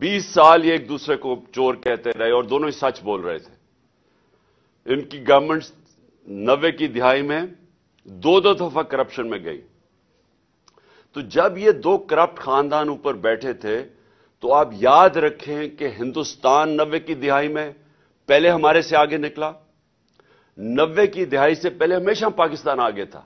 बीस साल ये एक दूसरे को चोर कहते रहे और दोनों ही सच बोल रहे थे इनकी गवर्नमेंट नब्बे की दिहाई में दो दो दफा करप्शन में गई तो जब ये दो करप्ट खानदान ऊपर बैठे थे तो आप याद रखें कि हिंदुस्तान नब्बे की दिहाई में पहले हमारे से आगे निकला नब्बे की दिहाई से पहले हमेशा पाकिस्तान आगे था